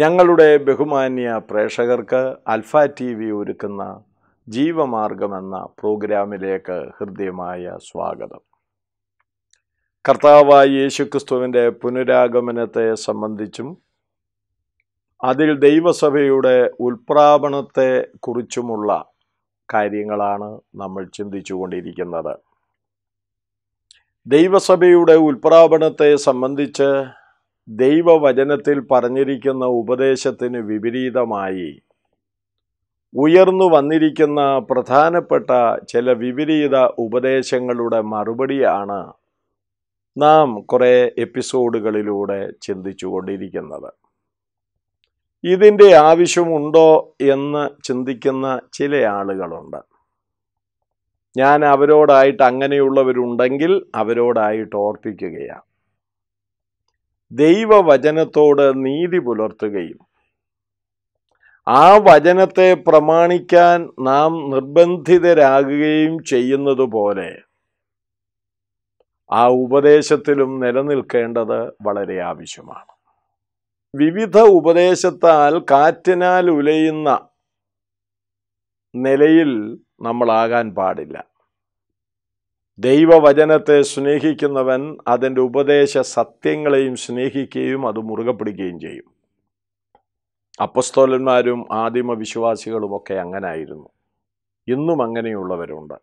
ഞങ്ങളുടെ ബഹുമാന്യ പ്രേക്ഷകർക്ക് അൽഫ ടി വി ഒരുക്കുന്ന എന്ന പ്രോഗ്രാമിലേക്ക് ഹൃദ്യമായ സ്വാഗതം കർത്താവായ യേശുക്രിസ്തുവിൻ്റെ പുനരാഗമനത്തെ സംബന്ധിച്ചും അതിൽ ദൈവസഭയുടെ ഉൽപ്രാപണത്തെ കുറിച്ചുമുള്ള കാര്യങ്ങളാണ് നമ്മൾ ചിന്തിച്ചുകൊണ്ടിരിക്കുന്നത് ദൈവസഭയുടെ ഉൽപ്രാപണത്തെ സംബന്ധിച്ച് ദൈവവചനത്തിൽ പറഞ്ഞിരിക്കുന്ന ഉപദേശത്തിന് വിപരീതമായി ഉയർന്നു വന്നിരിക്കുന്ന പ്രധാനപ്പെട്ട ചില വിപരീത ഉപദേശങ്ങളുടെ മറുപടിയാണ് നാം കുറേ എപ്പിസോഡുകളിലൂടെ ചിന്തിച്ചുകൊണ്ടിരിക്കുന്നത് ഇതിൻ്റെ ആവശ്യമുണ്ടോ എന്ന് ചിന്തിക്കുന്ന ചില ആളുകളുണ്ട് ഞാൻ അവരോടായിട്ട് അങ്ങനെയുള്ളവരുണ്ടെങ്കിൽ അവരോടായിട്ട് ഓർപ്പിക്കുകയാണ് ദൈവവചനത്തോട് നീതി പുലർത്തുകയും ആ വചനത്തെ പ്രമാണിക്കാൻ നാം നിർബന്ധിതരാകുകയും ചെയ്യുന്നതുപോലെ ആ ഉപദേശത്തിലും നിലനിൽക്കേണ്ടത് വളരെ ആവശ്യമാണ് വിവിധ ഉപദേശത്താൽ കാറ്റിനാൽ ഉലയുന്ന നിലയിൽ നമ്മളാകാൻ പാടില്ല ദൈവവചനത്തെ സ്നേഹിക്കുന്നവൻ അതിൻ്റെ ഉപദേശ സത്യങ്ങളെയും സ്നേഹിക്കുകയും അത് മുറുകെ പിടിക്കുകയും ചെയ്യും അപ്പസ്തോലന്മാരും ആദിമ വിശ്വാസികളുമൊക്കെ അങ്ങനായിരുന്നു ഇന്നും അങ്ങനെയുള്ളവരുണ്ട്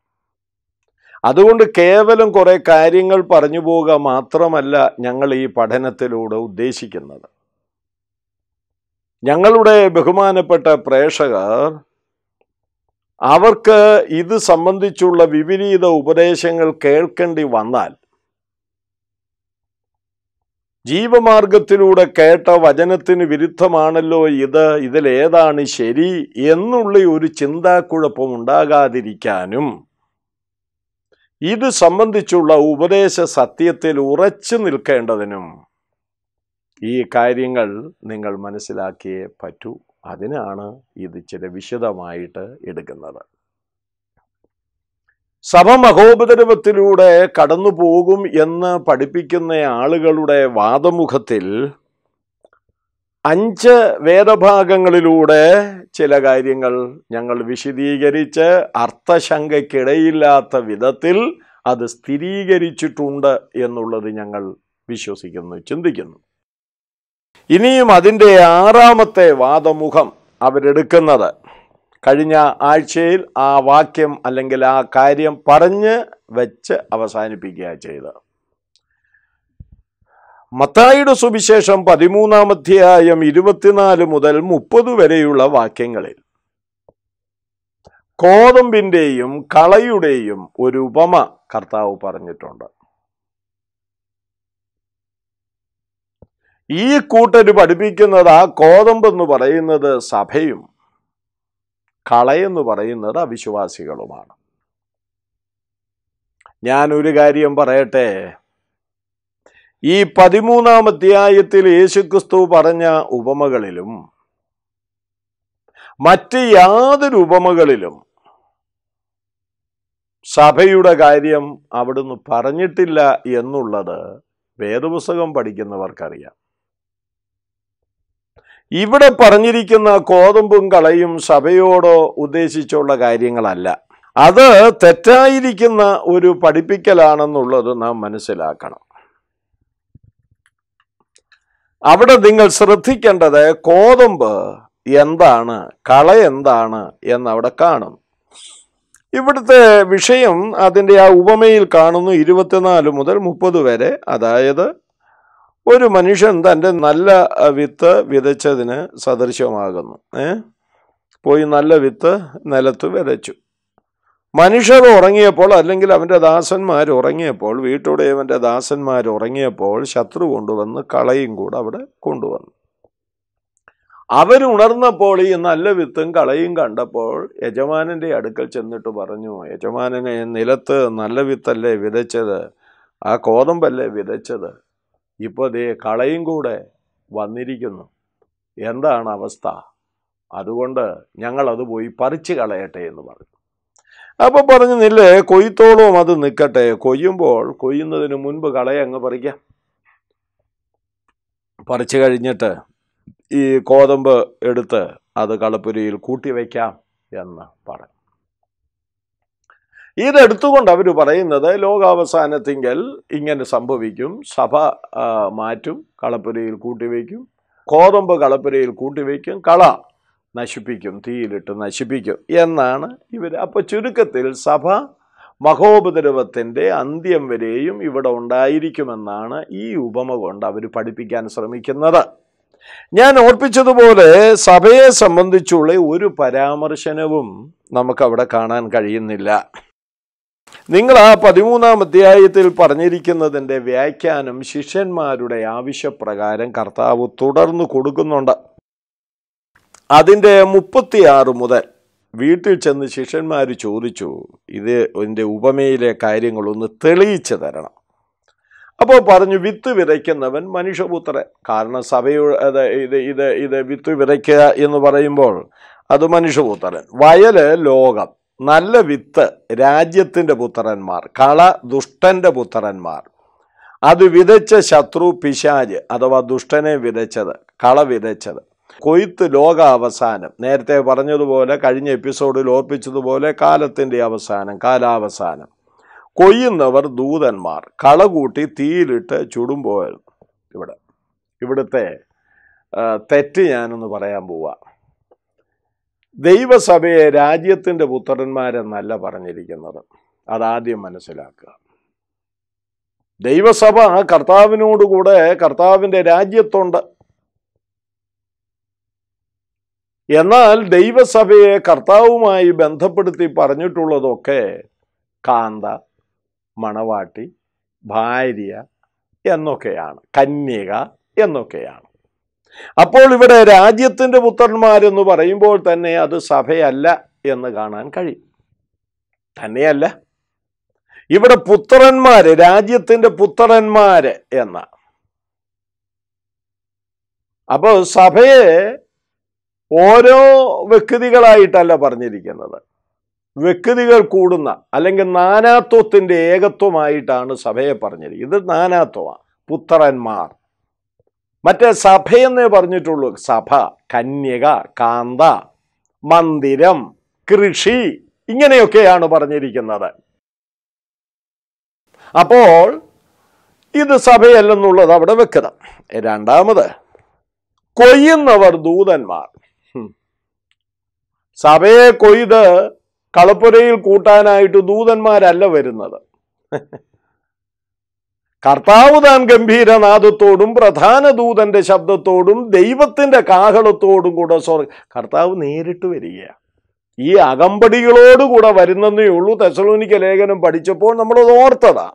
അതുകൊണ്ട് കേവലം കുറേ കാര്യങ്ങൾ പറഞ്ഞു പോവുക മാത്രമല്ല ഞങ്ങൾ ഈ പഠനത്തിലൂടെ ഉദ്ദേശിക്കുന്നത് ഞങ്ങളുടെ ബഹുമാനപ്പെട്ട പ്രേക്ഷകർ അവർക്ക് ഇത് സംബന്ധിച്ചുള്ള വിപരീത ഉപദേശങ്ങൾ കേൾക്കേണ്ടി വന്നാൽ ജീവമാർഗത്തിലൂടെ കേട്ട വചനത്തിന് വിരുദ്ധമാണല്ലോ ഇത് ഇതിലേതാണ് ശരി എന്നുള്ള ഒരു ചിന്താക്കുഴപ്പമുണ്ടാകാതിരിക്കാനും ഉണ്ടാകാതിരിക്കാനും ഇത് സംബന്ധിച്ചുള്ള ഉപദേശ സത്യത്തിൽ ഉറച്ചു നിൽക്കേണ്ടതിനും ഈ കാര്യങ്ങൾ നിങ്ങൾ മനസ്സിലാക്കിയേ പറ്റൂ അതിനാണ് ഇത് ചില വിശദമായിട്ട് എടുക്കുന്നത് സമമഹോപദ്രവത്തിലൂടെ കടന്നു പോകും എന്ന് പഠിപ്പിക്കുന്ന ആളുകളുടെ വാദമുഖത്തിൽ അഞ്ച് വേദഭാഗങ്ങളിലൂടെ ചില കാര്യങ്ങൾ ഞങ്ങൾ വിശദീകരിച്ച് അർത്ഥശങ്കയ്ക്കിടയില്ലാത്ത വിധത്തിൽ അത് സ്ഥിരീകരിച്ചിട്ടുണ്ട് എന്നുള്ളത് ഞങ്ങൾ വിശ്വസിക്കുന്നു ചിന്തിക്കുന്നു ഇനിയും അതിൻ്റെ ആറാമത്തെ വാദമുഖം അവരെടുക്കുന്നത് കഴിഞ്ഞ ആഴ്ചയിൽ ആ വാക്യം അല്ലെങ്കിൽ ആ കാര്യം പറഞ്ഞ് വെച്ച് അവസാനിപ്പിക്കുക ചെയ്ത് മത്തായിയുടെ സുവിശേഷം പതിമൂന്നാമധ്യായം ഇരുപത്തിനാല് മുതൽ മുപ്പത് വരെയുള്ള വാക്യങ്ങളിൽ കോതമ്പിൻ്റെയും കളയുടെയും ഒരു ഉപമ കർത്താവ് പറഞ്ഞിട്ടുണ്ട് ഈ കൂട്ടർ പഠിപ്പിക്കുന്നത് ആ എന്ന് പറയുന്നത് സഭയും കളയെന്ന് പറയുന്നത് അവിശ്വാസികളുമാണ് ഞാനൊരു കാര്യം പറയട്ടെ ഈ പതിമൂന്നാം അധ്യായത്തിൽ യേശുക്രിസ്തു പറഞ്ഞ ഉപമകളിലും മറ്റ് യാതൊരു ഉപമകളിലും സഭയുടെ കാര്യം അവിടുന്ന് പറഞ്ഞിട്ടില്ല എന്നുള്ളത് വേദപുസ്തകം പഠിക്കുന്നവർക്കറിയാം ഇവിടെ പറഞ്ഞിരിക്കുന്ന കോതമ്പും കളയും സഭയോടോ ഉദ്ദേശിച്ചുള്ള കാര്യങ്ങളല്ല അത് തെറ്റായിരിക്കുന്ന ഒരു പഠിപ്പിക്കലാണെന്നുള്ളത് നാം മനസ്സിലാക്കണം അവിടെ നിങ്ങൾ ശ്രദ്ധിക്കേണ്ടത് കോതമ്പ് എന്താണ് കള എന്താണ് എന്നവിടെ കാണും ഇവിടുത്തെ വിഷയം അതിൻ്റെ ആ ഉപമയിൽ കാണുന്നു ഇരുപത്തിനാല് മുതൽ മുപ്പത് വരെ അതായത് ഒരു മനുഷ്യൻ തൻ്റെ നല്ല വിത്ത് വിതച്ചതിന് സദൃശമാകുന്നു ഏ പോയി നല്ല വിത്ത് നിലത്ത് വിതച്ചു മനുഷ്യർ ഉറങ്ങിയപ്പോൾ അല്ലെങ്കിൽ അവൻ്റെ ദാസന്മാർ ഉറങ്ങിയപ്പോൾ വീട്ടോടെ അവൻ്റെ ദാസന്മാർ ഉറങ്ങിയപ്പോൾ ശത്രു കൊണ്ടുവന്ന് കളയും കൂടെ അവിടെ കൊണ്ടുവന്നു അവരുണർന്നപ്പോൾ ഈ നല്ല വിത്തും കളയും കണ്ടപ്പോൾ യജമാനൻ്റെ അടുക്കൽ ചെന്നിട്ട് പറഞ്ഞു യജമാനനെ നിലത്ത് നല്ല വിത്തല്ലേ വിതച്ചത് ആ കോതമ്പല്ലേ വിതച്ചത് ഇപ്പോൾ ദേ കളയും കൂടെ വന്നിരിക്കുന്നു എന്താണ് അവസ്ഥ അതുകൊണ്ട് ഞങ്ങളത് പോയി പറിച്ച് കളയട്ടെ എന്ന് പറഞ്ഞു അപ്പോൾ പറഞ്ഞു നില്ലേ കൊയ്ത്തോളവും അത് നിൽക്കട്ടെ കൊയ്യുമ്പോൾ കൊയ്യുന്നതിന് മുൻപ് കളയങ്ങ് പറിക്കാം പറിച്ചു കഴിഞ്ഞിട്ട് ഈ കോതമ്പ് എടുത്ത് അത് കളപ്പുരിയിൽ കൂട്ടിവെക്കാം എന്ന് പറഞ്ഞു ഇതെടുത്തുകൊണ്ട് അവർ പറയുന്നത് ലോകാവസാനത്തിങ്കൽ ഇങ്ങനെ സംഭവിക്കും സഭ മാറ്റും കളപ്പുരയിൽ കൂട്ടിവയ്ക്കും കോതമ്പ് കളപ്പുരയിൽ കൂട്ടിവയ്ക്കും കള നശിപ്പിക്കും തീയിലിട്ട് നശിപ്പിക്കും എന്നാണ് ഇവർ അപ്പോൾ ചുരുക്കത്തിൽ സഭ മഹോപദ്രവത്തിൻ്റെ അന്ത്യം വരെയും ഇവിടെ ഉണ്ടായിരിക്കുമെന്നാണ് ഈ ഉപമ കൊണ്ട് അവർ പഠിപ്പിക്കാൻ ശ്രമിക്കുന്നത് ഞാൻ ഓർപ്പിച്ചതുപോലെ സഭയെ സംബന്ധിച്ചുള്ള ഒരു പരാമർശനവും നമുക്കവിടെ കാണാൻ കഴിയുന്നില്ല നിങ്ങൾ ആ പതിമൂന്നാം അധ്യായത്തിൽ പറഞ്ഞിരിക്കുന്നതിൻ്റെ വ്യാഖ്യാനം ശിഷ്യന്മാരുടെ ആവശ്യപ്രകാരം കർത്താവ് തുടർന്ന് കൊടുക്കുന്നുണ്ട് അതിൻ്റെ മുപ്പത്തിയാറ് മുതൽ വീട്ടിൽ ചെന്ന് ശിഷ്യന്മാർ ചോദിച്ചു ഇത് എൻ്റെ ഉപമയിലെ കാര്യങ്ങളൊന്ന് തെളിയിച്ചു തരണം അപ്പോൾ പറഞ്ഞു വിത്ത് വിതയ്ക്കുന്നവൻ മനുഷ്യപുത്രൻ കാരണം സഭയുടെ ഇത് ഇത് ഇത് വിത്ത് വിതയ്ക്കുക എന്ന് പറയുമ്പോൾ അത് മനുഷ്യപുത്രൻ വയൽ ലോകം നല്ല വിത്ത് രാജ്യത്തിൻ്റെ പുത്രന്മാർ കള ദുഷ്ടൻ്റെ പുത്രന്മാർ അത് വിതച്ച ശത്രു പിശാജ് അഥവാ ദുഷ്ടനെ വിതച്ചത് കള വിതച്ചത് കൊയ്ത്ത് ലോക അവസാനം നേരത്തെ പറഞ്ഞതുപോലെ കഴിഞ്ഞ എപ്പിസോഡിൽ ഓർപ്പിച്ചതുപോലെ കാലത്തിൻ്റെ അവസാനം കാലാവസാനം കൊയ്യുന്നവർ ദൂതന്മാർ കള കൂട്ടി തീയിലിട്ട് ചുടുമ്പോൾ ഇവിടെ ഇവിടുത്തെ തെറ്റ് ഞാനൊന്ന് പറയാൻ പോവാം ദൈവസഭയെ രാജ്യത്തിൻ്റെ പുത്രന്മാരെന്നല്ല പറഞ്ഞിരിക്കുന്നത് അതാദ്യം മനസ്സിലാക്കുക ദൈവസഭ കർത്താവിനോടുകൂടെ കർത്താവിൻ്റെ രാജ്യത്തുണ്ട് എന്നാൽ ദൈവസഭയെ കർത്താവുമായി ബന്ധപ്പെടുത്തി പറഞ്ഞിട്ടുള്ളതൊക്കെ കാന്ത മണവാട്ടി ഭാര്യ എന്നൊക്കെയാണ് കന്യക എന്നൊക്കെയാണ് അപ്പോൾ ഇവിടെ രാജ്യത്തിൻ്റെ പുത്രന്മാരെന്ന് പറയുമ്പോൾ തന്നെ അത് സഭയല്ല എന്ന് കാണാൻ കഴിയും തന്നെയല്ല ഇവിടെ പുത്രന്മാര് രാജ്യത്തിൻ്റെ പുത്രന്മാര് എന്ന അപ്പോൾ സഭയെ ഓരോ വ്യക്തികളായിട്ടല്ല പറഞ്ഞിരിക്കുന്നത് വ്യക്തികൾ കൂടുന്ന അല്ലെങ്കിൽ നാനാത്വത്തിൻ്റെ ഏകത്വമായിട്ടാണ് സഭയെ പറഞ്ഞിരിക്കുന്നത് ഇത് നാനാത്വമാണ് പുത്രന്മാർ മറ്റേ സഭയെന്നേ പറഞ്ഞിട്ടുള്ളൂ സഭ കന്യക കാന്ത മന്ദിരം കൃഷി ഇങ്ങനെയൊക്കെയാണ് പറഞ്ഞിരിക്കുന്നത് അപ്പോൾ ഇത് സഭയല്ലെന്നുള്ളത് അവിടെ വെക്കുക രണ്ടാമത് കൊയ്യുന്നവർ ദൂതന്മാർ സഭയെ കൊയ്ത് കളപ്പുരയിൽ കൂട്ടാനായിട്ട് ദൂതന്മാരല്ല വരുന്നത് കർത്താവ് താൻ ഗംഭീരനാദത്തോടും പ്രധാന ദൂതന്റെ ശബ്ദത്തോടും ദൈവത്തിന്റെ കാഹളത്തോടും കൂടെ സ്വർഗ കർത്താവ് നേരിട്ട് വരികയാണ് ഈ അകമ്പടികളോടുകൂടെ വരുന്നതേ ഉള്ളൂ തെസലോനിക്ക ലേഖനം പഠിച്ചപ്പോൾ നമ്മളത് ഓർത്തതാ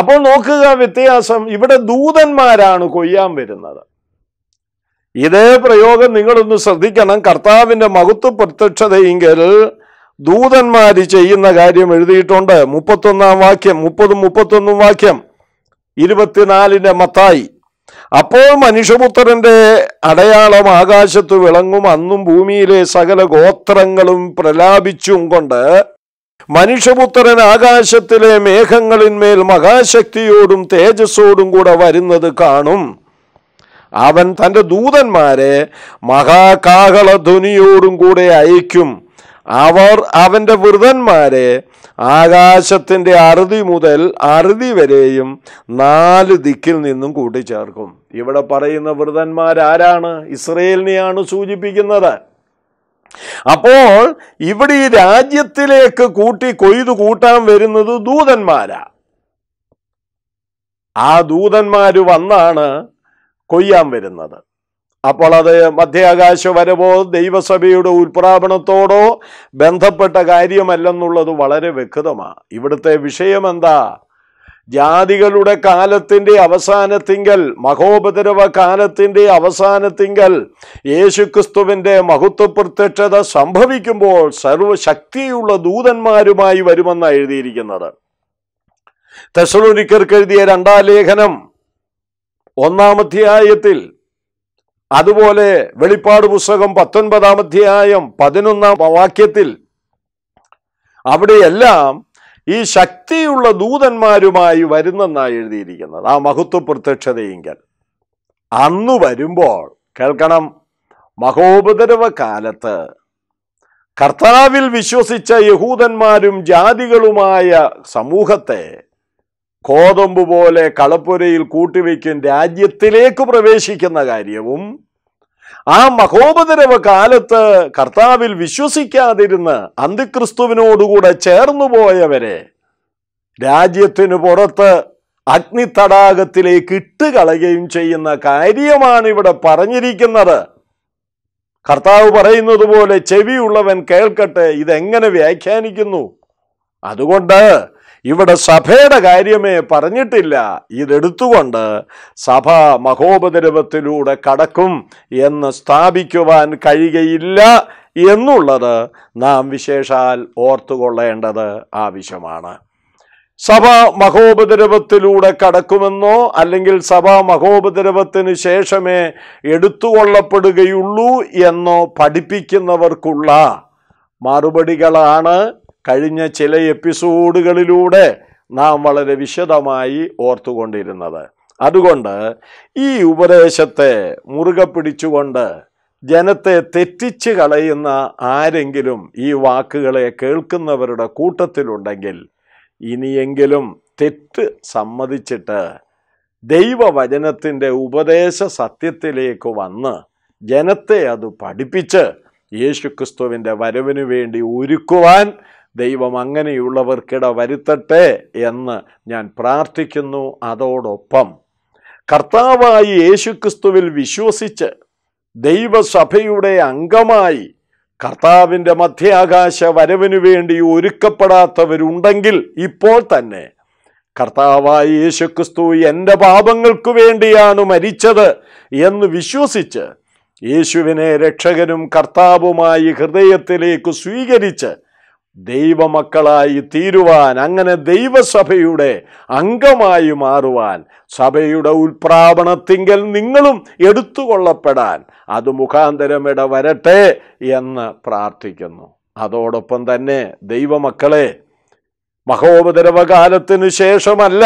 അപ്പോൾ നോക്കുക വ്യത്യാസം ഇവിടെ ദൂതന്മാരാണ് കൊയ്യാൻ വരുന്നത് ഇതേ പ്രയോഗം നിങ്ങളൊന്ന് ശ്രദ്ധിക്കണം കർത്താവിന്റെ മഹത്വ പ്രത്യക്ഷതയെങ്കിൽ ദൂതന്മാര് ചെയ്യുന്ന കാര്യം എഴുതിയിട്ടുണ്ട് മുപ്പത്തൊന്നാം വാക്യം മുപ്പതും മുപ്പത്തൊന്നും വാക്യം ഇരുപത്തിനാലിൻ്റെ മത്തായി അപ്പോൾ മനുഷ്യപുത്രന്റെ അടയാളം ആകാശത്ത് വിളങ്ങും അന്നും ഭൂമിയിലെ സകല ഗോത്രങ്ങളും പ്രലാപിച്ചും കൊണ്ട് മനുഷ്യപുത്രൻ ആകാശത്തിലെ മേഘങ്ങളിന്മേൽ മഹാശക്തിയോടും തേജസ്സോടും കൂടെ വരുന്നത് കാണും അവൻ തൻ്റെ ദൂതന്മാരെ മഹാകാഹളധ്വനിയോടും കൂടെ അയക്കും അവർ അവൻ്റെ വൃതന്മാരെ ആകാശത്തിൻ്റെ അറുതി മുതൽ അറുതി വരെയും നാല് ദിക്കിൽ നിന്നും കൂട്ടിച്ചേർക്കും ഇവിടെ പറയുന്ന വൃതന്മാരാരാണ് ഇസ്രയേലിനെയാണ് സൂചിപ്പിക്കുന്നത് അപ്പോൾ ഇവിടെ ഈ രാജ്യത്തിലേക്ക് കൂട്ടി കൊയ്തു കൂട്ടാൻ വരുന്നത് ദൂതന്മാരാ ആ ദൂതന്മാർ വന്നാണ് കൊയ്യാൻ വരുന്നത് അപ്പോൾ അത് മധ്യാകാശ വരവോ ദൈവസഭയുടെ ഉൽപ്രാപണത്തോടോ ബന്ധപ്പെട്ട കാര്യമല്ലെന്നുള്ളത് വളരെ വ്യക്തമാണ് ഇവിടുത്തെ വിഷയം എന്താ ജാതികളുടെ കാലത്തിൻ്റെ അവസാനത്തിങ്കൽ മഹോപദ്രവ കാലത്തിൻ്റെ അവസാനത്തിങ്കൽ യേശുക്രിസ്തുവിൻ്റെ മഹത്വ പ്രത്യക്ഷത സംഭവിക്കുമ്പോൾ സർവശക്തിയുള്ള ദൂതന്മാരുമായി വരുമെന്നാണ് എഴുതിയിരിക്കുന്നത് തെസലോനിക്കർക്ക് എഴുതിയ രണ്ടാം ലേഖനം ഒന്നാമധ്യായത്തിൽ അതുപോലെ വെളിപ്പാട് പുസ്തകം പത്തൊൻപതാം അധ്യായം പതിനൊന്നാം വാക്യത്തിൽ അവിടെയെല്ലാം ഈ ശക്തിയുള്ള ദൂതന്മാരുമായി വരുന്നെന്നാണ് എഴുതിയിരിക്കുന്നത് ആ മഹത്വ പ്രത്യക്ഷതയെങ്കിൽ അന്ന് വരുമ്പോൾ കേൾക്കണം മഹോപദ്രവ കാലത്ത് കർത്താവിൽ വിശ്വസിച്ച യഹൂദന്മാരും ജാതികളുമായ സമൂഹത്തെ കോതമ്പ് പോലെ കളപ്പുരയിൽ കൂട്ടിവെക്കും രാജ്യത്തിലേക്ക് പ്രവേശിക്കുന്ന കാര്യവും ആ മഹോപദ്രവ കാലത്ത് കർത്താവിൽ വിശ്വസിക്കാതിരുന്ന് അന്തിക്രിസ്തുവിനോടുകൂടെ ചേർന്നു പോയവരെ രാജ്യത്തിനു പുറത്ത് ഇട്ട് കളയുകയും ചെയ്യുന്ന കാര്യമാണ് ഇവിടെ പറഞ്ഞിരിക്കുന്നത് കർത്താവ് പറയുന്നത് പോലെ ചെവിയുള്ളവൻ കേൾക്കട്ടെ ഇതെങ്ങനെ വ്യാഖ്യാനിക്കുന്നു അതുകൊണ്ട് ഇവിടെ സഭയുടെ കാര്യമേ പറഞ്ഞിട്ടില്ല ഇതെടുത്തുകൊണ്ട് സഭ മഹോപദ്രവത്തിലൂടെ കടക്കും എന്ന് സ്ഥാപിക്കുവാൻ കഴിയയില്ല എന്നുള്ളത് നാം വിശേഷാൽ ഓർത്തുകൊള്ളേണ്ടത് ആവശ്യമാണ് സഭ മഹോപദ്രവത്തിലൂടെ കടക്കുമെന്നോ അല്ലെങ്കിൽ സഭ മഹോപദ്രവത്തിന് ശേഷമേ എടുത്തുകൊള്ളപ്പെടുകയുള്ളൂ എന്നോ പഠിപ്പിക്കുന്നവർക്കുള്ള മറുപടികളാണ് കഴിഞ്ഞ ചില എപ്പിസോഡുകളിലൂടെ നാം വളരെ വിശദമായി ഓർത്തുകൊണ്ടിരുന്നത് അതുകൊണ്ട് ഈ ഉപദേശത്തെ മുറുകെ പിടിച്ചുകൊണ്ട് ജനത്തെ തെറ്റിച്ച് കളയുന്ന ആരെങ്കിലും ഈ വാക്കുകളെ കേൾക്കുന്നവരുടെ കൂട്ടത്തിലുണ്ടെങ്കിൽ ഇനിയെങ്കിലും തെറ്റ് സമ്മതിച്ചിട്ട് ദൈവവചനത്തിൻ്റെ ഉപദേശ സത്യത്തിലേക്ക് വന്ന് ജനത്തെ അത് പഠിപ്പിച്ച് യേശുക്രിസ്തുവിൻ്റെ വരവിന് വേണ്ടി ഒരുക്കുവാൻ ദൈവം അങ്ങനെയുള്ളവർക്കിട വരുത്തട്ടെ എന്ന് ഞാൻ പ്രാർത്ഥിക്കുന്നു അതോടൊപ്പം കർത്താവായി യേശുക്രിസ്തുവിൽ വിശ്വസിച്ച് ദൈവസഭയുടെ അംഗമായി കർത്താവിൻ്റെ മധ്യാകാശ വരവിനു വേണ്ടി ഒരുക്കപ്പെടാത്തവരുണ്ടെങ്കിൽ ഇപ്പോൾ തന്നെ കർത്താവായ യേശുക്രിസ്തു എൻ്റെ പാപങ്ങൾക്കു വേണ്ടിയാണ് മരിച്ചത് എന്ന് വിശ്വസിച്ച് യേശുവിനെ രക്ഷകനും കർത്താവുമായി ഹൃദയത്തിലേക്ക് സ്വീകരിച്ച് ദൈവമക്കളായി തീരുവാൻ അങ്ങനെ ദൈവസഭയുടെ അംഗമായി മാറുവാൻ സഭയുടെ ഉൽപ്രാപണത്തിങ്കൽ നിങ്ങളും എടുത്തുകൊള്ളപ്പെടാൻ അത് മുഖാന്തരം ഇട വരട്ടെ എന്ന് പ്രാർത്ഥിക്കുന്നു അതോടൊപ്പം തന്നെ ദൈവമക്കളെ മഹോപദ്രവകാലത്തിനു ശേഷമല്ല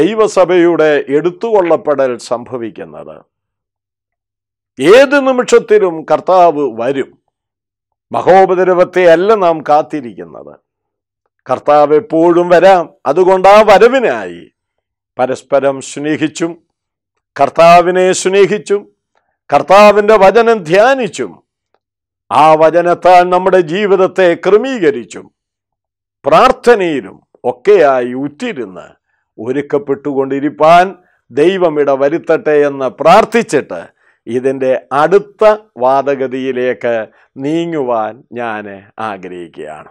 ദൈവസഭയുടെ എടുത്തുകൊള്ളപ്പെടൽ സംഭവിക്കുന്നത് ഏത് നിമിഷത്തിലും കർത്താവ് വരും മഹോപദ്രവത്തെയല്ല നാം കാത്തിരിക്കുന്നത് കർത്താവ് എപ്പോഴും വരാം അതുകൊണ്ട് ആ വരവിനായി പരസ്പരം സ്നേഹിച്ചും കർത്താവിനെ സ്നേഹിച്ചും കർത്താവിൻ്റെ വചനം ധ്യാനിച്ചും ആ വചനത്താൽ നമ്മുടെ ജീവിതത്തെ ക്രമീകരിച്ചും പ്രാർത്ഥനയിലും ഒക്കെയായി ഉറ്റിരുന്ന് ഒരുക്കപ്പെട്ടുകൊണ്ടിരിപ്പാൻ ദൈവമിട വരുത്തട്ടെ എന്ന് പ്രാർത്ഥിച്ചിട്ട് ഇതിൻ്റെ അടുത്ത വാദഗതിയിലേക്ക് നീങ്ങുവാൻ ഞാൻ ആഗ്രഹിക്കുകയാണ്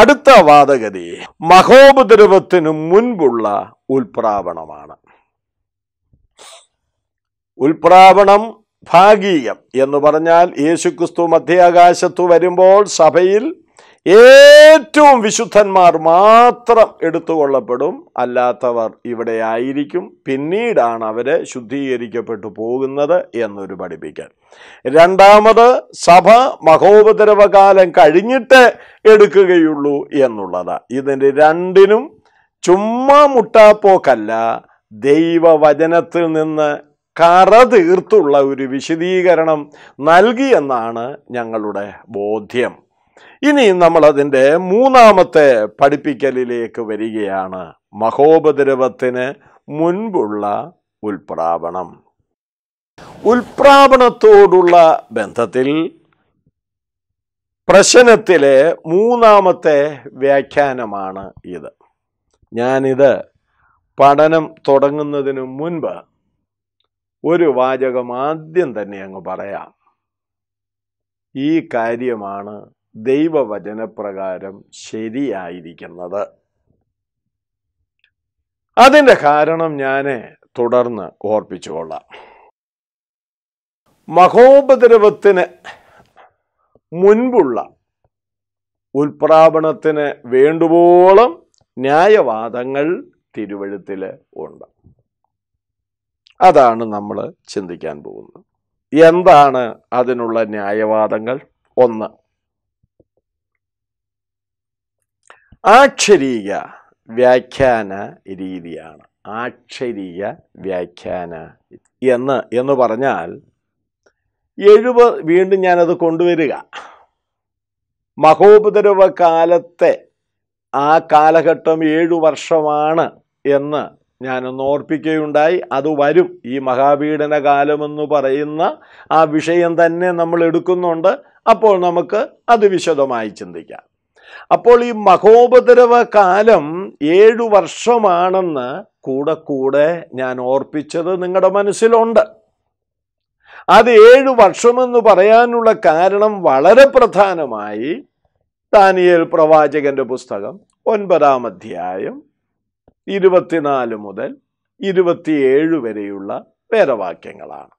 അടുത്ത വാദഗതി മഹോപദ്രവത്തിനു മുൻപുള്ള ഉൽപ്രാവണമാണ് ഉൽപ്രാവണം ഭാഗീയം എന്ന് പറഞ്ഞാൽ യേശുക്രിസ്തു മധ്യാകാശത്തു വരുമ്പോൾ സഭയിൽ ഏറ്റവും വിശുദ്ധന്മാർ മാത്രം എടുത്തുകൊള്ളപ്പെടും അല്ലാത്തവർ ഇവിടെ ആയിരിക്കും പിന്നീടാണ് അവർ ശുദ്ധീകരിക്കപ്പെട്ടു പോകുന്നത് എന്നൊരു പഠിപ്പിക്കാൻ രണ്ടാമത് സഭ മഹോപദ്രവകാലം കഴിഞ്ഞിട്ട് എടുക്കുകയുള്ളൂ എന്നുള്ളത് ഇതിൻ്റെ രണ്ടിനും ചുമ്മാ മുട്ടാപ്പോക്കല്ല ദൈവവചനത്തിൽ നിന്ന് കറ തീർത്തുള്ള ഒരു വിശദീകരണം നൽകിയെന്നാണ് ഞങ്ങളുടെ ബോധ്യം ഇനി നമ്മൾ അതിൻ്റെ മൂന്നാമത്തെ പഠിപ്പിക്കലിലേക്ക് വരികയാണ് മഹോപദ്രവത്തിന് മുൻപുള്ള ഉൽപ്രാവണം ഉൽപ്രാവണത്തോടുള്ള ബന്ധത്തിൽ പ്രശ്നത്തിലെ മൂന്നാമത്തെ വ്യാഖ്യാനമാണ് ഇത് ഞാനിത് പഠനം തുടങ്ങുന്നതിന് മുൻപ് ഒരു വാചകം ആദ്യം തന്നെ അങ്ങ് പറയാം ഈ കാര്യമാണ് ദൈവവചനപ്രകാരം ശരിയായിരിക്കുന്നത് അതിൻ്റെ കാരണം ഞാൻ തുടർന്ന് ഓർപ്പിച്ചുകൊള്ളാം മഹോപദ്രവത്തിന് മുൻപുള്ള ഉൽപ്രാപണത്തിന് വേണ്ടുവോളം ന്യായവാദങ്ങൾ തിരുവഴുത്തിൽ ഉണ്ട് അതാണ് നമ്മൾ ചിന്തിക്കാൻ പോകുന്നത് എന്താണ് അതിനുള്ള ന്യായവാദങ്ങൾ ഒന്ന് ആക്ഷരീയ വ്യാഖ്യാന രീതിയാണ് ആക്ഷരീയ വ്യാഖ്യാന എന്ന് എന്ന് പറഞ്ഞാൽ എഴുപത് വീണ്ടും ഞാനത് കൊണ്ടുവരിക മഹോപദ്രവ കാലത്തെ ആ കാലഘട്ടം ഏഴു വർഷമാണ് എന്ന് ഞാനൊന്ന് ഓർപ്പിക്കുകയുണ്ടായി അത് വരും ഈ മഹാപീഡന കാലമെന്ന് പറയുന്ന ആ വിഷയം തന്നെ നമ്മൾ എടുക്കുന്നുണ്ട് അപ്പോൾ നമുക്ക് അത് വിശദമായി ചിന്തിക്കാം അപ്പോൾ ഈ മഹോപദ്രവ കാലം ഏഴു വർഷമാണെന്ന് കൂടെ കൂടെ ഞാൻ ഓർപ്പിച്ചത് നിങ്ങളുടെ മനസ്സിലുണ്ട് അത് ഏഴു വർഷമെന്ന് പറയാനുള്ള കാരണം വളരെ പ്രധാനമായി ദാനിയേൽ പ്രവാചകന്റെ പുസ്തകം ഒൻപതാം അധ്യായം ഇരുപത്തിനാല് മുതൽ ഇരുപത്തിയേഴ് വരെയുള്ള വേദവാക്യങ്ങളാണ്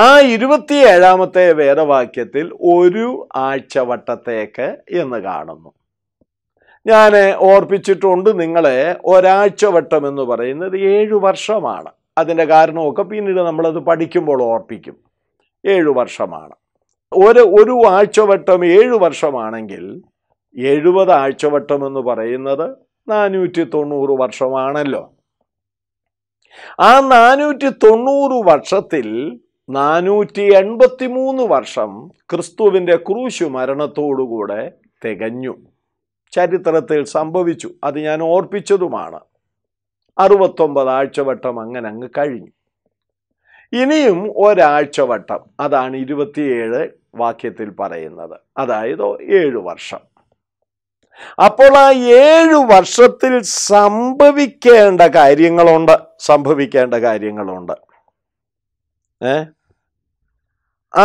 ആ ഇരുപത്തിയേഴാമത്തെ വേദവാക്യത്തിൽ ഒരു ആഴ്ചവട്ടത്തേക്ക് എന്ന് കാണുന്നു ഞാൻ ഓർപ്പിച്ചിട്ടുണ്ട് നിങ്ങളെ ഒരാഴ്ചവട്ടം എന്ന് പറയുന്നത് ഏഴു വർഷമാണ് അതിൻ്റെ കാരണമൊക്കെ പിന്നീട് നമ്മളത് പഠിക്കുമ്പോൾ ഓർപ്പിക്കും ഏഴു വർഷമാണ് ഒരു ഒരു ആഴ്ചവട്ടം ഏഴു വർഷമാണെങ്കിൽ എഴുപത് ആഴ്ചവട്ടം എന്ന് പറയുന്നത് നാനൂറ്റി തൊണ്ണൂറ് വർഷമാണല്ലോ ആ നാനൂറ്റി തൊണ്ണൂറ് വർഷത്തിൽ നാനൂറ്റി എൺപത്തി മൂന്ന് വർഷം ക്രിസ്തുവിൻ്റെ ക്രൂശു മരണത്തോടുകൂടെ തികഞ്ഞു ചരിത്രത്തിൽ സംഭവിച്ചു അത് ഞാൻ ഓർപ്പിച്ചതുമാണ് അറുപത്തൊമ്പത് ആഴ്ചവട്ടം അങ്ങനെ അങ്ങ് കഴിഞ്ഞു ഇനിയും ഒരാഴ്ചവട്ടം അതാണ് ഇരുപത്തിയേഴ് വാക്യത്തിൽ പറയുന്നത് അതായത് ഏഴു വർഷം അപ്പോൾ ആ ഏഴു വർഷത്തിൽ സംഭവിക്കേണ്ട കാര്യങ്ങളുണ്ട് സംഭവിക്കേണ്ട കാര്യങ്ങളുണ്ട്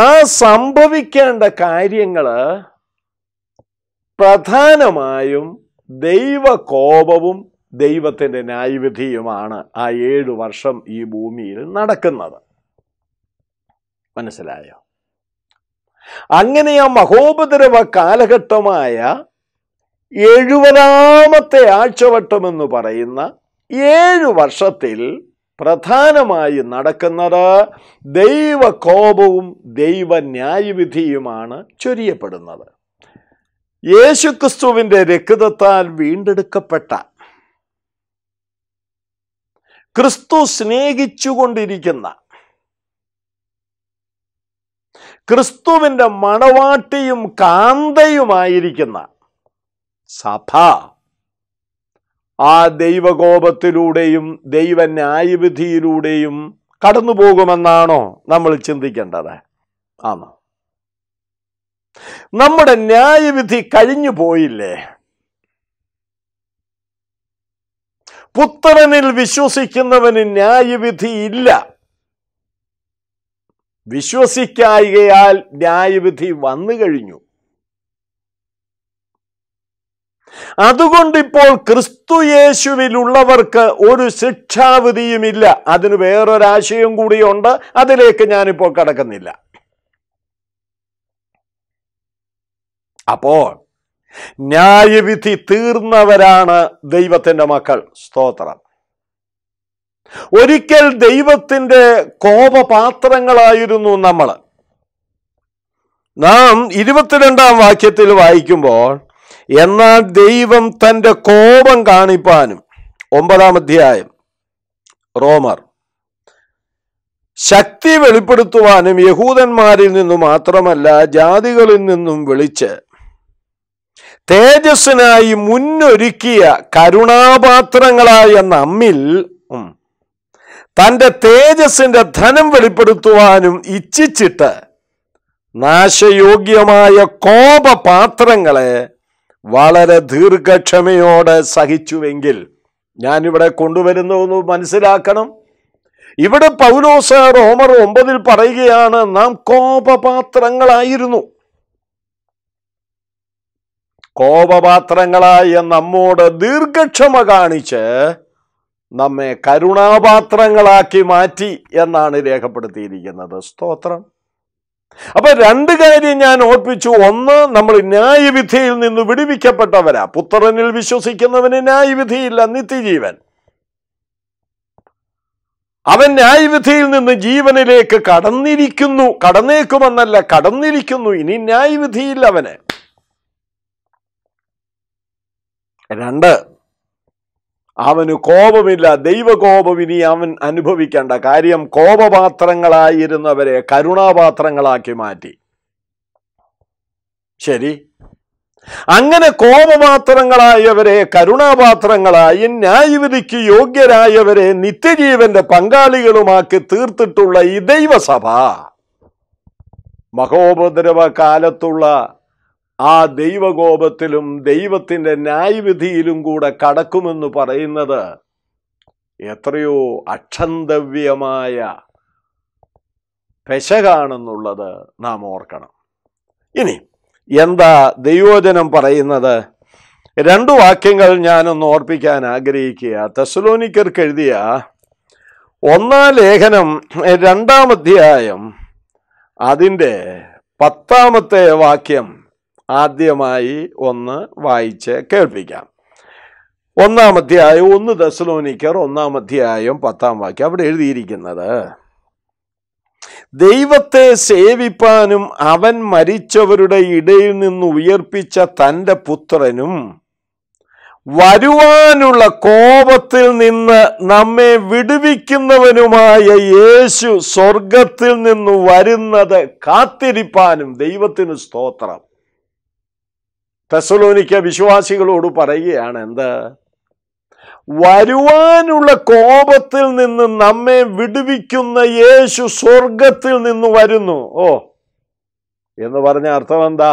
ആ സംഭവിക്കേണ്ട കാര്യങ്ങൾ പ്രധാനമായും ദൈവകോപവും ദൈവത്തിൻ്റെ ന്യായവിധിയുമാണ് ആ ഏഴു വർഷം ഈ ഭൂമിയിൽ നടക്കുന്നത് മനസ്സിലായോ അങ്ങനെ ആ മഹോപദ്രവ കാലഘട്ടമായ എഴുപതാമത്തെ ആഴ്ചവട്ടമെന്ന് പറയുന്ന ഏഴു വർഷത്തിൽ പ്രധാനമായി നടക്കുന്നത് ദൈവകോപവും ദൈവന്യായവിധിയുമാണ് ചൊരിയപ്പെടുന്നത് യേശുക്രിസ്തുവിൻ്റെ രക്തത്താൽ വീണ്ടെടുക്കപ്പെട്ട ക്രിസ്തു സ്നേഹിച്ചുകൊണ്ടിരിക്കുന്ന ക്രിസ്തുവിൻ്റെ മണവാട്ടിയും കാന്തയുമായിരിക്കുന്ന സഭ ആ ദൈവകോപത്തിലൂടെയും ദൈവ ന്യായവിധിയിലൂടെയും കടന്നു പോകുമെന്നാണോ നമ്മൾ ചിന്തിക്കേണ്ടത് ആണോ നമ്മുടെ ന്യായവിധി കഴിഞ്ഞു പോയില്ലേ പുത്രനിൽ വിശ്വസിക്കുന്നവന് ന്യായവിധി ഇല്ല വിശ്വസിക്കായികയാൽ ന്യായവിധി വന്നു കഴിഞ്ഞു അതുകൊണ്ട് ഇപ്പോൾ ക്രിസ്തു യേശുവിലുള്ളവർക്ക് ഒരു ശിക്ഷാവിധിയുമില്ല അതിന് വേറൊരാശയം കൂടിയുണ്ട് അതിലേക്ക് ഞാനിപ്പോൾ കടക്കുന്നില്ല അപ്പോൾ ന്യായവിധി തീർന്നവരാണ് ദൈവത്തിൻ്റെ മക്കൾ സ്തോത്രം ഒരിക്കൽ ദൈവത്തിൻ്റെ കോപപാത്രങ്ങളായിരുന്നു നമ്മൾ നാം ഇരുപത്തിരണ്ടാം വാക്യത്തിൽ വായിക്കുമ്പോൾ എന്നാൽ ദൈവം തൻ്റെ കോപം കാണിപ്പാനും ഒമ്പതാം അധ്യായം റോമർ ശക്തി വെളിപ്പെടുത്തുവാനും യഹൂദന്മാരിൽ നിന്നു മാത്രമല്ല ജാതികളിൽ നിന്നും വിളിച്ച് തേജസ്സിനായി മുന്നൊരുക്കിയ കരുണാപാത്രങ്ങളായ നമ്മിൽ തൻ്റെ തേജസ്സിൻ്റെ ധനം വെളിപ്പെടുത്തുവാനും ഇച്ഛിച്ചിട്ട് നാശയോഗ്യമായ കോപപാത്രങ്ങളെ വളരെ ദീർഘക്ഷമയോടെ സഹിച്ചുവെങ്കിൽ ഞാനിവിടെ കൊണ്ടുവരുന്നു എന്ന് മനസ്സിലാക്കണം ഇവിടെ പൗലോസ് റോമർ ഒമ്പതിൽ പറയുകയാണ് നാം കോപപാത്രങ്ങളായിരുന്നു കോപപാത്രങ്ങളായ നമ്മോട് ദീർഘക്ഷമ കാണിച്ച് നമ്മെ കരുണാപാത്രങ്ങളാക്കി മാറ്റി എന്നാണ് രേഖപ്പെടുത്തിയിരിക്കുന്നത് സ്തോത്രം അപ്പൊ രണ്ട് കാര്യം ഞാൻ ഓർപ്പിച്ചു ഒന്ന് നമ്മൾ ന്യായവിധിയിൽ നിന്ന് വിടുവിക്കപ്പെട്ടവരാ പുത്രനിൽ വിശ്വസിക്കുന്നവന് ന്യായവിധിയില്ല നിത്യജീവൻ അവൻ ന്യായവിധിയിൽ നിന്ന് ജീവനിലേക്ക് കടന്നിരിക്കുന്നു കടന്നേക്കുമെന്നല്ല കടന്നിരിക്കുന്നു ഇനി ന്യായവിധിയില്ല അവന് രണ്ട് അവന് കോപമില്ല ദൈവകോപം ഇനി അവൻ അനുഭവിക്കേണ്ട കാര്യം കോപപാത്രങ്ങളായിരുന്നവരെ കരുണാപാത്രങ്ങളാക്കി മാറ്റി ശരി അങ്ങനെ കോപപാത്രങ്ങളായവരെ കരുണാപാത്രങ്ങളായി ന്യായവിധിക്ക് യോഗ്യരായവരെ നിത്യജീവന്റെ പങ്കാളികളുമാക്കി തീർത്തിട്ടുള്ള ഈ ദൈവസഭ മഹോപദ്രവ കാലത്തുള്ള ആ ദൈവകോപത്തിലും ദൈവത്തിൻ്റെ ന്യായവിധിയിലും കൂടെ കടക്കുമെന്ന് പറയുന്നത് എത്രയോ അക്ഷന്തവ്യമായ പെശകാണെന്നുള്ളത് നാം ഓർക്കണം ഇനി എന്താ ദൈവോജനം പറയുന്നത് രണ്ടു വാക്യങ്ങൾ ഞാനൊന്ന് ഓർപ്പിക്കാൻ ആഗ്രഹിക്കുക തെസലോനിക്കർക്ക് എഴുതിയ ഒന്നാം ലേഖനം രണ്ടാം അധ്യായം അതിൻ്റെ പത്താമത്തെ വാക്യം ആദ്യമായി ഒന്ന് വായിച്ച് കേൾപ്പിക്കാം ഒന്നാം ഒന്ന് ദസലോനിക്കർ ഒന്നാം അധ്യായം പത്താം വാക്യം അവിടെ എഴുതിയിരിക്കുന്നത് ദൈവത്തെ സേവിപ്പാനും അവൻ മരിച്ചവരുടെ ഇടയിൽ നിന്ന് ഉയർപ്പിച്ച തൻ്റെ പുത്രനും വരുവാനുള്ള കോപത്തിൽ നിന്ന് നമ്മെ വിടുവിക്കുന്നവനുമായ യേശു സ്വർഗത്തിൽ നിന്ന് വരുന്നത് കാത്തിരിപ്പാനും ദൈവത്തിന് സ്തോത്രം തെസലോനിക്ക വിശ്വാസികളോട് പറയുകയാണ് എന്ത് വരുവാനുള്ള കോപത്തിൽ നിന്ന് നമ്മെ വിടുവിക്കുന്ന യേശു സ്വർഗത്തിൽ നിന്ന് വരുന്നു ഓ എന്ന് പറഞ്ഞ അർത്ഥം എന്താ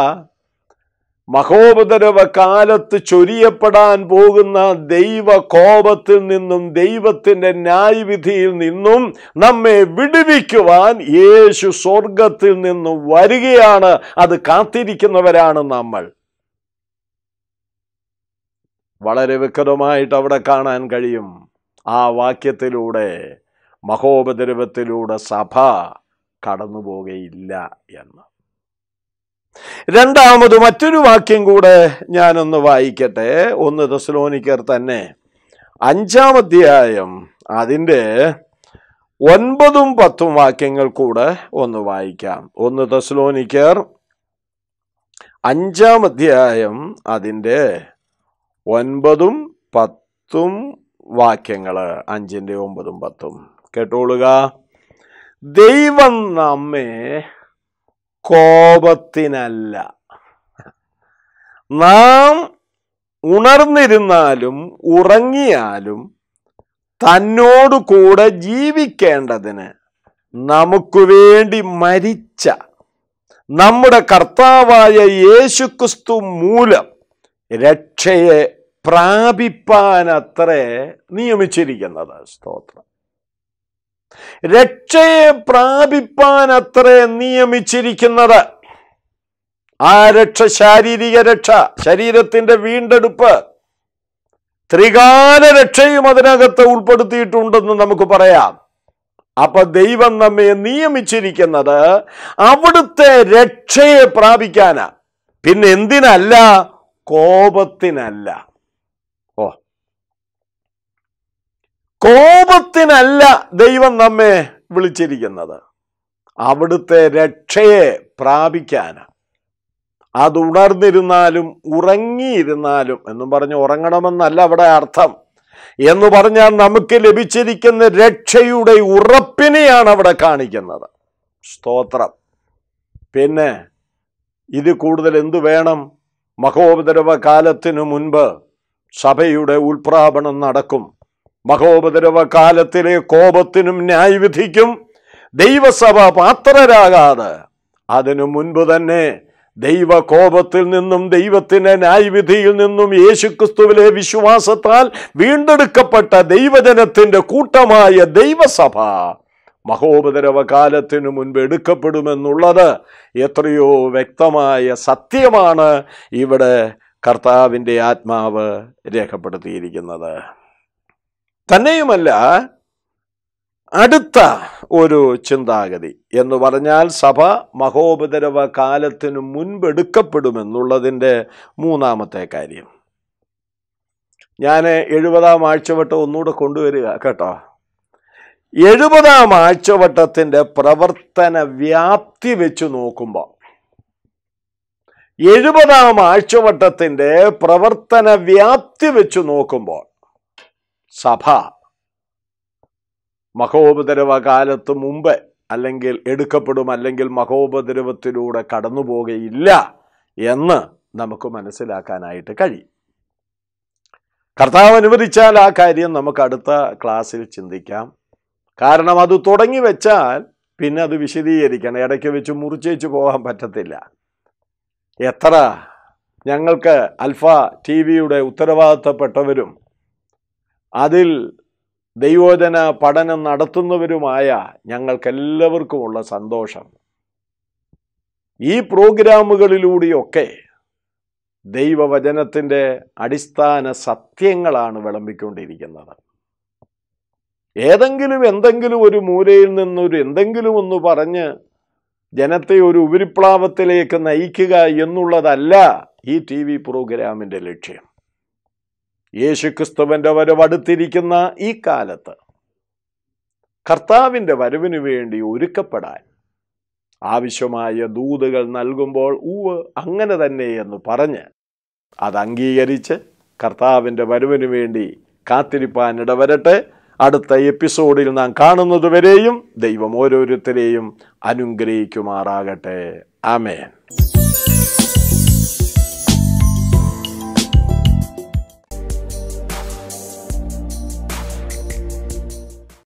മഹോപദ്രവ കാലത്ത് ചൊരിയപ്പെടാൻ പോകുന്ന ദൈവ കോപത്തിൽ നിന്നും ദൈവത്തിൻ്റെ ന്യായവിധിയിൽ നിന്നും നമ്മെ വിടുവിക്കുവാൻ യേശു സ്വർഗത്തിൽ നിന്നും വരികയാണ് അത് കാത്തിരിക്കുന്നവരാണ് നമ്മൾ വളരെ വിക്കതമായിട്ട് അവിടെ കാണാൻ കഴിയും ആ വാക്യത്തിലൂടെ മഹോപദ്രവത്തിലൂടെ സഭ കടന്നു പോവുകയില്ല എന്ന് രണ്ടാമത് മറ്റൊരു വാക്യം കൂടെ ഞാനൊന്ന് വായിക്കട്ടെ ഒന്ന് ദസ്ലോനിക്കർ തന്നെ അഞ്ചാം അധ്യായം അതിൻ്റെ ഒൻപതും പത്തും വാക്യങ്ങൾ കൂടെ ഒന്ന് വായിക്കാം ഒന്ന് ദസ്ലോനിക്കർ അഞ്ചാം അധ്യായം അതിൻ്റെ ഒൻപതും പത്തും വാക്യങ്ങൾ അഞ്ചിൻ്റെ ഒമ്പതും പത്തും കേട്ടോളുക ദൈവം നമ്മെ കോപത്തിനല്ല നാം ഉണർന്നിരുന്നാലും ഉറങ്ങിയാലും തന്നോട് കൂടെ ജീവിക്കേണ്ടതിന് നമുക്ക് വേണ്ടി മരിച്ച നമ്മുടെ കർത്താവായ യേശുക്രിസ്തു മൂലം രക്ഷയെ പ്രാപിപ്പാനത്രേ നിയമിച്ചിരിക്കുന്നത് സ്തോത്രം രക്ഷയെ പ്രാപിപ്പാനത്രേ നിയമിച്ചിരിക്കുന്നത് ആ രക്ഷ ശാരീരിക രക്ഷ ശരീരത്തിന്റെ വീണ്ടെടുപ്പ് ത്രികാല രക്ഷയും അതിനകത്ത് ഉൾപ്പെടുത്തിയിട്ടുണ്ടെന്ന് നമുക്ക് പറയാം അപ്പൊ ദൈവം നമ്മെ നിയമിച്ചിരിക്കുന്നത് അവിടുത്തെ രക്ഷയെ പ്രാപിക്കാനാ പിന്നെ എന്തിനല്ല കോപത്തിനല്ല കോപത്തിനല്ല ദൈവം നമ്മെ വിളിച്ചിരിക്കുന്നത് അവിടുത്തെ രക്ഷയെ പ്രാപിക്കാൻ അത് ഉണർന്നിരുന്നാലും ഉറങ്ങിയിരുന്നാലും എന്നും പറഞ്ഞ് ഉറങ്ങണമെന്നല്ല അവിടെ അർത്ഥം എന്ന് പറഞ്ഞാൽ നമുക്ക് ലഭിച്ചിരിക്കുന്ന രക്ഷയുടെ ഉറപ്പിനെയാണ് അവിടെ കാണിക്കുന്നത് സ്തോത്രം പിന്നെ ഇത് കൂടുതൽ എന്തു വേണം മഹോപദ്രവ കാലത്തിനു മുൻപ് സഭയുടെ ഉൽപ്രാപണം നടക്കും മഹോപദ്രവ കാലത്തിലെ കോപത്തിനും ന്യായവിധിക്കും ദൈവസഭ പാത്രരാകാതെ അതിനു മുൻപ് തന്നെ ദൈവകോപത്തിൽ നിന്നും ദൈവത്തിൻ്റെ ന്യായവിധിയിൽ നിന്നും യേശുക്രിസ്തുവിലെ വിശ്വാസത്താൽ വീണ്ടെടുക്കപ്പെട്ട ദൈവജനത്തിൻ്റെ കൂട്ടമായ ദൈവസഭ കാലത്തിനു മുൻപ് എടുക്കപ്പെടുമെന്നുള്ളത് എത്രയോ വ്യക്തമായ സത്യമാണ് ഇവിടെ കർത്താവിൻ്റെ ആത്മാവ് രേഖപ്പെടുത്തിയിരിക്കുന്നത് തന്നെയുമല്ല അടുത്ത ഒരു ചിന്താഗതി എന്ന് പറഞ്ഞാൽ സഭ മഹോപദ്രവ കാലത്തിനു മുൻപെടുക്കപ്പെടുമെന്നുള്ളതിൻ്റെ മൂന്നാമത്തെ കാര്യം ഞാൻ എഴുപതാം ആഴ്ചവട്ടം ഒന്നുകൂടെ കൊണ്ടുവരിക കേട്ടോ എഴുപതാം ആഴ്ചവട്ടത്തിൻ്റെ പ്രവർത്തന വ്യാപ്തി വെച്ച് നോക്കുമ്പോൾ എഴുപതാം ആഴ്ചവട്ടത്തിൻ്റെ പ്രവർത്തന വ്യാപ്തി വെച്ച് നോക്കുമ്പോൾ സഭ മഹോപദ്രവ കാലത്ത് മുമ്പ് അല്ലെങ്കിൽ എടുക്കപ്പെടും അല്ലെങ്കിൽ മഹോപദ്രവത്തിലൂടെ കടന്നു പോകുകയില്ല എന്ന് നമുക്ക് മനസ്സിലാക്കാനായിട്ട് കഴിയും കർത്താവ് അനുവദിച്ചാൽ ആ കാര്യം നമുക്ക് അടുത്ത ക്ലാസ്സിൽ ചിന്തിക്കാം കാരണം അത് തുടങ്ങി വെച്ചാൽ പിന്നെ അത് വിശദീകരിക്കണം ഇടയ്ക്ക് വെച്ച് മുറിച്ചേച്ച് പോകാൻ പറ്റത്തില്ല എത്ര ഞങ്ങൾക്ക് അൽഫ ടി വിയുടെ ഉത്തരവാദിത്തപ്പെട്ടവരും അതിൽ ദൈവോധന പഠനം നടത്തുന്നവരുമായ ഞങ്ങൾക്കെല്ലാവർക്കുമുള്ള സന്തോഷം ഈ പ്രോഗ്രാമുകളിലൂടെയൊക്കെ ദൈവവചനത്തിൻ്റെ അടിസ്ഥാന സത്യങ്ങളാണ് വിളമ്പിക്കൊണ്ടിരിക്കുന്നത് ഏതെങ്കിലും എന്തെങ്കിലും ഒരു മൂലയിൽ നിന്നൊരു എന്തെങ്കിലും ഒന്ന് പറഞ്ഞ് ജനത്തെ ഒരു ഉപരിപ്ലാവത്തിലേക്ക് നയിക്കുക എന്നുള്ളതല്ല ഈ ടി വി പ്രോഗ്രാമിൻ്റെ ലക്ഷ്യം യേശുക്രിസ്തുവിൻ്റെ വരവടുത്തിരിക്കുന്ന ഈ കാലത്ത് കർത്താവിൻ്റെ വരവിനു വേണ്ടി ഒരുക്കപ്പെടാൻ ആവശ്യമായ ദൂതുകൾ നൽകുമ്പോൾ ഊവ് അങ്ങനെ തന്നെ എന്ന് പറഞ്ഞ് അത് അംഗീകരിച്ച് കർത്താവിൻ്റെ വരവിനു വേണ്ടി കാത്തിരിപ്പാൻ ഇടവരട്ടെ അടുത്ത എപ്പിസോഡിൽ നാം കാണുന്നതുവരെയും ദൈവം ഓരോരുത്തരെയും അനുഗ്രഹിക്കുമാറാകട്ടെ ആമേൻ